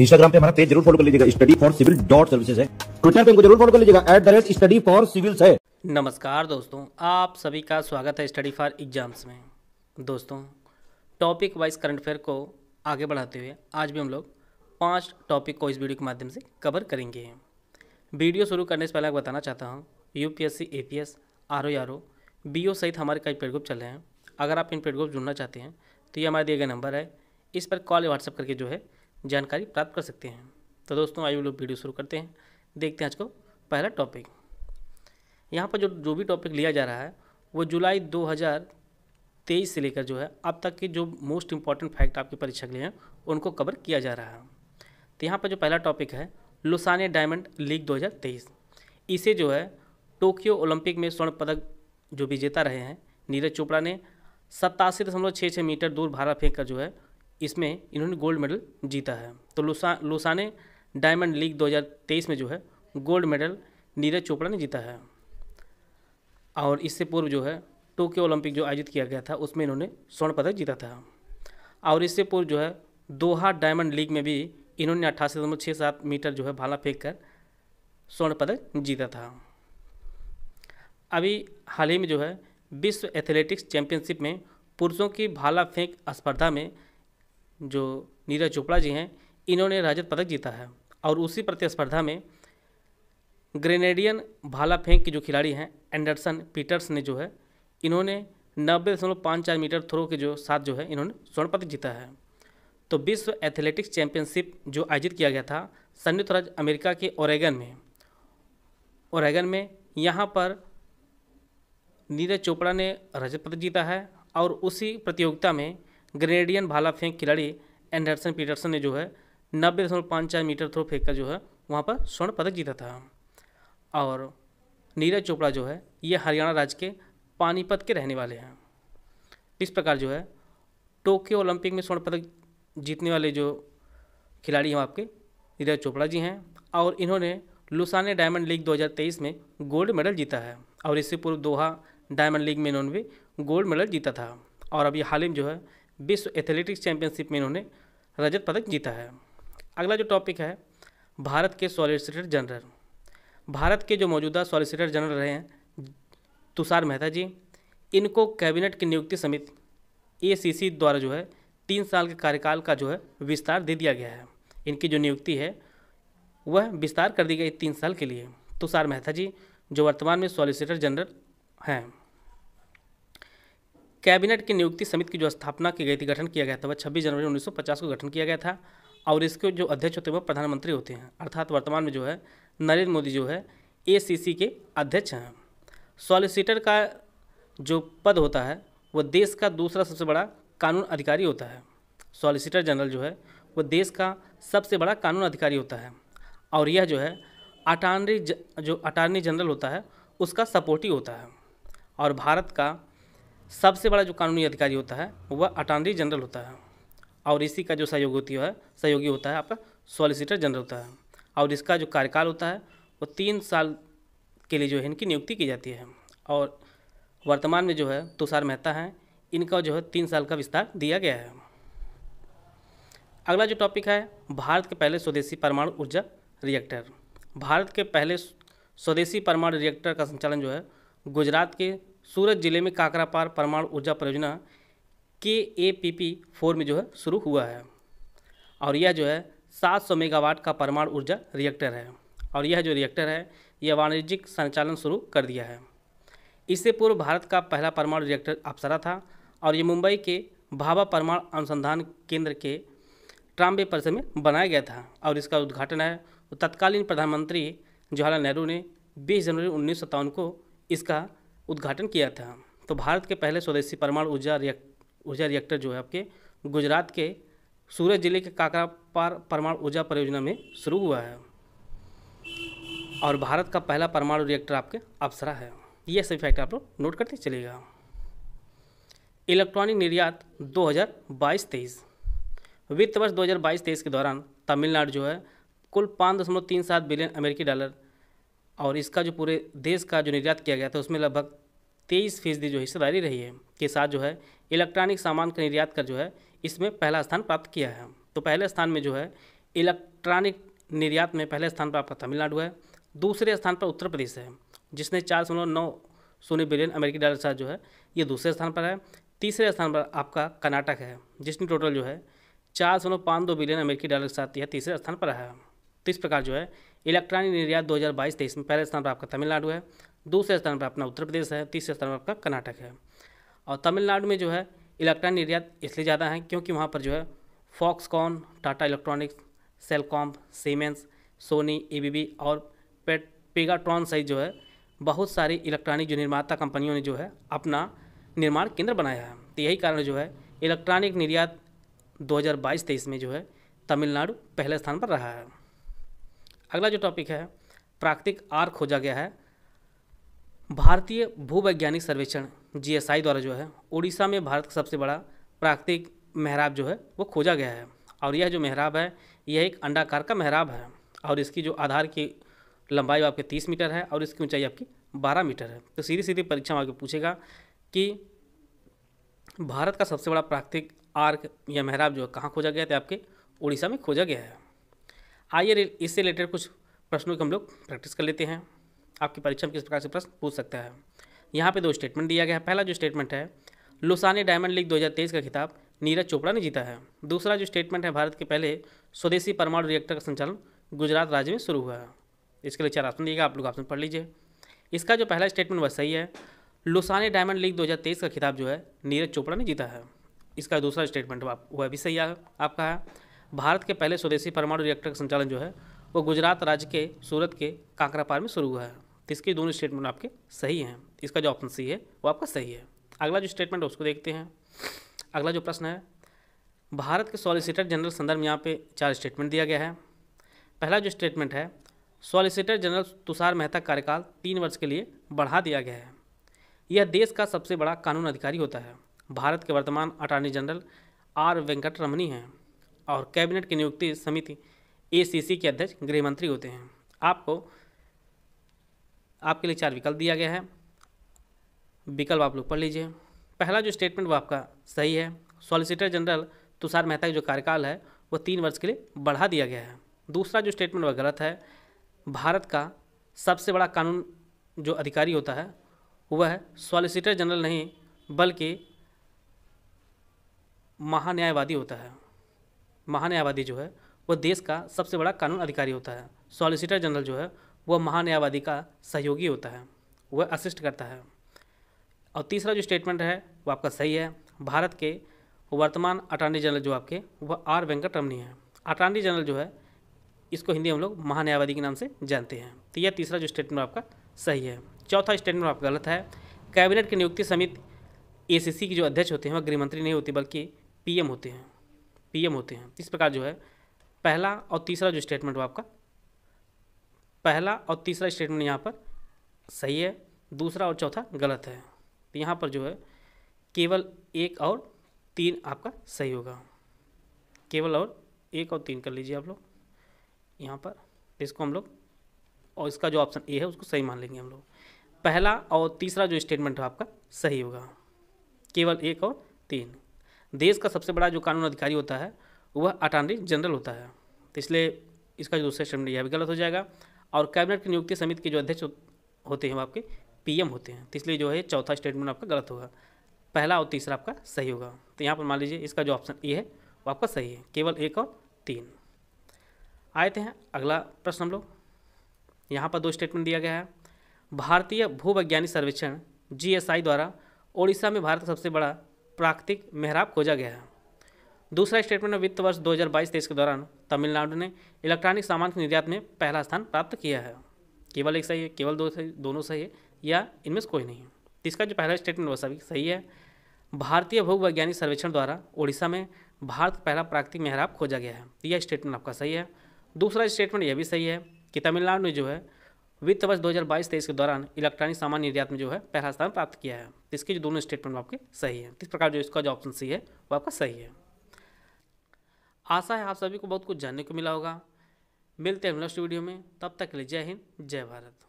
Instagram पे हमारा page जरूर फॉलो कर लीजिएगा study for civil dot services है ट्विटर पे जरूर फॉलो कर लीजिएगा at the rate study for civils है नमस्कार दोस्तों आप सभी का स्वागत है स्टडी फॉर एग्जाम्स में दोस्तों टॉपिक वाइज करंट अफेयर को आगे बढ़ाते हुए आज भी हम लोग पाँच टॉपिक को इस वीडियो के माध्यम से कवर करेंगे वीडियो शुरू करने से पहले बताना चाहता हूँ U P S C A P S R R O O B O सहित हमारे कई पेड ग्रुप चल रहे हैं अगर आप इन पेड ग्रुप जुड़ना चाहते हैं तो ये हमारे दिए गए नंबर है इस पर कॉल या व्हाट्सअप करके जो है जानकारी प्राप्त कर सकते हैं तो दोस्तों आइए लोग वीडियो शुरू करते हैं देखते हैं आज को पहला टॉपिक यहाँ पर जो जो भी टॉपिक लिया जा रहा है वो जुलाई 2023 से लेकर जो है अब तक के जो मोस्ट इम्पॉर्टेंट फैक्ट आपकी परीक्षा के लिए हैं उनको कवर किया जा रहा है तो यहाँ पर जो पहला टॉपिक है लुसाने डायमंड लीग 2023 इसे जो है टोक्यो ओलंपिक में स्वर्ण पदक जो विजेता रहे हैं नीरज चोपड़ा ने सत्तासी दशमलव छः छः मीटर दूर भाला फेंक कर जो है इसमें इन्होंने गोल्ड मेडल जीता है तो लोसा लोसाने डायमंड लीग 2023 में जो है गोल्ड मेडल नीरज चोपड़ा ने जीता है और इससे पूर्व जो है टोक्यो ओलंपिक जो आयोजित किया गया था उसमें इन्होंने स्वर्ण पदक जीता था और इससे पूर्व जो है दोहा डायमंड लीग में भी इन्होंने अट्ठासी दशमलव छः सात मीटर जो है भाला फेंक कर स्वर्ण पदक जीता था अभी हाल ही में जो है विश्व एथलेटिक्स चैंपियनशिप में पुरुषों की भाला फेंक स्पर्धा में जो नीरज चोपड़ा जी हैं इन्होंने रजत पदक जीता है और उसी प्रतिस्पर्धा में ग्रेनेडियन भाला फेंक के जो खिलाड़ी हैं एंडरसन पीटर्स ने जो है इन्होंने नब्बे दशमलव पाँच चार मीटर थ्रो के जो साथ जो है इन्होंने स्वर्ण पदक जीता है तो विश्व एथलेटिक्स चैंपियनशिप जो आयोजित किया गया था संयुक्त राज्य अमेरिका के ओरेगन में ओरेगन में यहाँ पर नीरज चोपड़ा ने रजत पदक जीता है और उसी प्रतियोगिता में ग्रेनेडियन भाला फेंक खिलाड़ी एंडरसन पीटरसन ने जो है नब्बे दशमलव पाँच चार मीटर थ्रो फेंक कर जो है वहाँ पर स्वर्ण पदक जीता था और नीरज चोपड़ा जो है ये हरियाणा राज्य के पानीपत के रहने वाले हैं इस प्रकार जो है टोक्यो ओलंपिक में स्वर्ण पदक जीतने वाले जो खिलाड़ी हैं आपके नीरज चोपड़ा जी हैं और इन्होंने लुसाने डायमंड लीग 2023 में गोल्ड मेडल जीता है और इससे पूर्व दोहा डायमंड लीग में इन्होंने भी गोल्ड मेडल जीता था और अभी हाल ही में जो है विश्व एथलेटिक्स चैंपियनशिप में इन्होंने रजत पदक जीता है अगला जो टॉपिक है भारत के सॉलिसिटर जनरल भारत के जो मौजूदा सॉलिसिटर जनरल रहे हैं तुषार मेहता जी इनको कैबिनेट की नियुक्ति समिति ए द्वारा जो है तीन साल के कार्यकाल का जो है विस्तार दे दिया गया है इनकी जो नियुक्ति है वह विस्तार कर दी गई तीन साल के लिए तुषार मेहता जी जो वर्तमान में सॉलिसिटर जनरल हैं कैबिनेट की नियुक्ति समिति की जो स्थापना की गई थी गठन किया गया था वह छब्बीस जनवरी 1950 को गठन किया गया था और इसके जो अध्यक्ष होते हैं वह प्रधानमंत्री होते हैं अर्थात वर्तमान में जो है नरेंद्र मोदी जो है ए के अध्यक्ष हैं सॉलिसिटर का जो पद होता है वह देश का दूसरा सबसे बड़ा कानून अधिकारी होता है सॉलिसिटर जनरल जो है वह देश का सबसे बड़ा कानून अधिकारी होता है और यह जो है अटार्नी जो अटार्नी जनरल होता है उसका सपोर्टी होता है और भारत का सबसे बड़ा जो कानूनी अधिकारी होता है वह अटॉर्नी जनरल होता है और इसी का जो सहयोग होती है सहयोगी होता है आपका सॉलिसिटर जनरल होता है और इसका जो कार्यकाल होता है वो तीन साल के लिए जो है इनकी नियुक्ति की जाती है और वर्तमान में जो है तुषार मेहता हैं इनका जो है तीन साल का विस्तार दिया गया है अगला जो टॉपिक है भारत के पहले स्वदेशी परमाणु ऊर्जा रिएक्टर भारत के पहले स्वदेशी परमाणु रिएक्टर का संचालन जो है गुजरात के सूरत ज़िले में काकरापार परमाणु ऊर्जा परियोजना के ए पी पी फोर में जो है शुरू हुआ है और यह जो है 700 मेगावाट का परमाणु ऊर्जा रिएक्टर है और यह जो रिएक्टर है यह वाणिज्यिक संचालन शुरू कर दिया है इससे पूर्व भारत का पहला परमाणु रिएक्टर अप्सरा था और ये मुंबई के भाभा परमाणु अनुसंधान केंद्र के ट्राम्बे परिसर में बनाया गया था और इसका उद्घाटन है तत्कालीन प्रधानमंत्री जवाहरलाल नेहरू ने 20 जनवरी उन्नीस को इसका उद्घाटन किया था तो भारत के पहले स्वदेशी परमाणु ऊर्जा ऊर्जा रिएक्टर जो है आपके गुजरात के सूरत जिले के काकरापार परमाणु ऊर्जा परियोजना में शुरू हुआ है और भारत का पहला परमाणु रिएक्टर आपके अप्सरा है ये सभी फैक्ट आप लोग नोट करते चलेगा इलेक्ट्रॉनिक निर्यात 2022-23 वित्त वर्ष 2022-23 के दौरान तमिलनाडु जो है कुल पाँच दशमलव तीन सात बिलियन अमेरिकी डॉलर और इसका जो पूरे देश का जो निर्यात किया गया था उसमें लगभग तेईस फीसदी जो हिस्सेदारी रही है के साथ जो है इलेक्ट्रॉनिक सामान का निर्यात कर जो है इसमें पहला स्थान प्राप्त किया है तो पहले स्थान में जो है इलेक्ट्रॉनिक निर्यात में पहले स्थान पर आपका तमिलनाडु है दूसरे स्थान पर उत्तर प्रदेश है जिसने चार सौ नौ शून्य बिलियन अमेरिकी डॉलर साथ जो है ये दूसरे स्थान पर है तीसरे स्थान पर आपका कर्नाटक है जिसने टोटल जो है चार सौ पाँच दो बिलियन अमेरिकी डॉलर के साथ यह तीसरे स्थान पर है तो इस प्रकार जो है इलेक्ट्रॉनिक निर्यात 2022-23 में पहले स्थान पर आपका तमिलनाडु है दूसरे स्थान पर अपना उत्तर प्रदेश है तीसरे स्थान पर आपका कर्नाटक है और तमिलनाडु में जो है इलेक्ट्रॉनिक निर्यात इसलिए ज़्यादा है क्योंकि वहाँ पर जो है Foxconn Tata electronics Salcomp Siemens Sony बी और पेट पेगाट्रॉन सहित जो है बहुत सारी इलेक्ट्रॉनिक जो निर्माता कंपनियों ने जो है अपना निर्माण केंद्र बनाया है तो यही कारण जो है इलेक्ट्रॉनिक निर्यात 2022-23 में जो है तमिलनाडु पहले स्थान पर रहा है अगला जो टॉपिक है प्राकृतिक आर खोजा गया है भारतीय भूवैज्ञानिक सर्वेक्षण जीएसआई द्वारा जो है उड़ीसा में भारत का सबसे बड़ा प्राकृतिक मेहराब जो है वो खोजा गया है और यह जो मेहराब है यह एक अंडाकार का मेहराब है और इसकी जो आधार की लंबाई आपके तीस मीटर है और इसकी ऊंचाई आपकी बारह मीटर है तो सीधी सीधी परीक्षा में आपको पूछेगा कि भारत का सबसे बड़ा प्राकृतिक आर्क या मेहराब जो है कहाँ खोजा गया था तो आपके उड़ीसा में खोजा गया है आइए हाँ, इससे रिलेटेड कुछ प्रश्नों की हम लोग प्रैक्टिस कर लेते हैं आपकी परीक्षा में किस प्रकार से प्रश्न पूछ सकता है यहाँ पे दो स्टेटमेंट दिया गया है पहला जो स्टेटमेंट है लुसानी डायमंड लीग 2023 का खिताब नीरज चोपड़ा ने जीता है दूसरा जो स्टेटमेंट है भारत के पहले स्वदेशी परमाणु रिएक्टर का संचालन गुजरात राज्य में शुरू हुआ है इसके लिए चार ऑप्शन दिएगा आप लोग ऑप्शन पढ़ लीजिए इसका जो पहला स्टेटमेंट वह सही है लुसानी डायमंड लीग दो का खिताब जो है नीरज चोपड़ा ने जीता है इसका दूसरा स्टेटमेंट वह भी सही आपका है भारत के पहले स्वदेशी परमाणु रिएक्टर का संचालन जो है वो गुजरात राज्य के सूरत के कांकरापार में शुरू हुआ है तो इसके दोनों स्टेटमेंट आपके सही हैं इसका जो ऑप्शन सी है वो आपका सही है अगला जो स्टेटमेंट है उसको देखते हैं अगला जो प्रश्न है भारत के सॉलिसिटर जनरल संदर्भ यहाँ पे चार स्टेटमेंट दिया गया है पहला जो स्टेटमेंट है सॉलिसिटर जनरल तुषार मेहता कार्यकाल तीन वर्ष के लिए बढ़ा दिया गया है यह देश का सबसे बड़ा कानून अधिकारी होता है भारत के वर्तमान attorney general R Venkataramani हैं और कैबिनेट की नियुक्ति समिति एसीसी के अध्यक्ष गृह मंत्री होते हैं आपको आपके लिए चार विकल्प दिया गया है विकल्प आप लोग पढ़ लीजिए पहला जो स्टेटमेंट वो आपका सही है सॉलिसिटर जनरल तुषार मेहता का जो कार्यकाल है वो तीन वर्ष के लिए बढ़ा दिया गया है दूसरा जो स्टेटमेंट वह गलत है भारत का सबसे बड़ा कानून जो अधिकारी होता है वह सॉलिसिटर जनरल नहीं बल्कि महान्यायवादी होता है महान्यायवादी जो है वो देश का सबसे बड़ा कानून अधिकारी होता है सॉलिसिटर जनरल जो है वह महान्यायवादी का सहयोगी होता है वह असिस्ट करता है और तीसरा जो स्टेटमेंट है वो आपका सही है भारत के वर्तमान अटॉर्नी जनरल जो आपके वह आर वेंकट रमनी है अटॉर्नी जनरल जो है इसको हिंदी हम लोग महान्यायवादी के नाम से जानते हैं तो यह तीसरा जो स्टेटमेंट आपका सही है चौथा स्टेटमेंट आपका गलत है कैबिनेट की नियुक्ति समिति एसीसी की जो अध्यक्ष होते हैं वह गृहमंत्री नहीं होती बल्कि पीएम होते हैं पीएम होते हैं इस प्रकार जो है पहला और तीसरा जो स्टेटमेंट वो आपका पहला और तीसरा स्टेटमेंट यहाँ पर सही है दूसरा और चौथा गलत है तो यहाँ पर जो है केवल एक और तीन आपका सही होगा केवल और एक और तीन कर लीजिए आप लोग यहाँ पर इसको हम लोग और इसका जो ऑप्शन ए है उसको सही मान लेंगे हम लोग पहला और तीसरा जो स्टेटमेंट है आपका सही होगा केवल एक और तीन देश का सबसे बड़ा जो कानून अधिकारी होता है वह अटॉर्नी जनरल होता है तो इसलिए इसका जो दूसरा स्टेटमेंट यह भी गलत हो जाएगा और कैबिनेट की नियुक्ति समिति के जो अध्यक्ष होते हैं वो आपके पीएम होते हैं तो इसलिए जो है चौथा स्टेटमेंट आपका गलत होगा पहला और तीसरा आपका सही होगा तो यहाँ पर मान लीजिए इसका जो ऑप्शन ए है वो आपका सही है केवल एक और तीन आए थे हैं अगला प्रश्न हम लोग यहाँ पर दो स्टेटमेंट दिया गया है भारतीय भूवैज्ञानिक सर्वेक्षण जी द्वारा ओडिशा में भारत का सबसे बड़ा प्राकृतिक मेहराब खोजा गया है दूसरा स्टेटमेंट में वित्त वर्ष 2022 हज़ार के दौरान तमिलनाडु ने इलेक्ट्रॉनिक सामान के निर्यात में पहला स्थान प्राप्त किया है केवल एक सही है केवल दो सही दोनों सही है या इनमें से कोई नहीं है जो पहला स्टेटमेंट वह सभी सही है भारतीय भूवैज्ञानिक सर्वेक्षण द्वारा ओडिशा में भारत का पहला प्राकृतिक मेहराब खोजा गया है तो यह स्टेटमेंट आपका सही है दूसरा स्टेटमेंट यह भी सही है कि तमिलनाडु ने जो है वित्त वर्ष दो हज़ार के दौरान इलेक्ट्रॉनिक सामान निर्यात में जो है पहला स्थान प्राप्त किया है तो इसके जो दोनों स्टेटमेंट आपके सही है तो इस प्रकार जो इसका जो ऑप्शन सी है वो आपका सही है आशा है आप सभी को बहुत कुछ जानने को मिला होगा मिलते हैं नेक्स्ट वीडियो में तब तक के लिए जय हिंद जय भारत